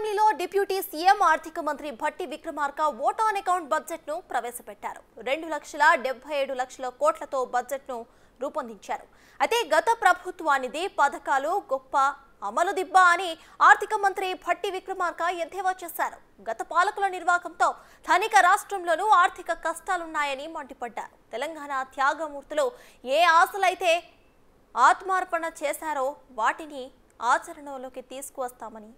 అసెంబ్లీలో deputy CM ఆర్థిక మంత్రి Bhatti Vikramarka vote on account budget ను ప్రవేశపెట్టారు రెండు లక్షల డెబ్బై ఏడు లక్షల కోట్లతో బడ్జెట్ ను రూపొందించారు అయితే గత ప్రభుత్వానిది పథకాలు గొప్ప అమలు దిబ్బ అని ఆర్థిక మంత్రి భట్టి విక్రమార్క ఎద్దేవా చేశారు గత పాలకుల నిర్వాహకంతో ధనిక రాష్ట్రంలోనూ ఆర్థిక కష్టాలున్నాయని మండిపడ్డారు తెలంగాణ త్యాగమూర్తులు ఏ ఆశలైతే ఆత్మార్పణ చేశారో వాటిని ఆచరణలోకి తీసుకువస్తామని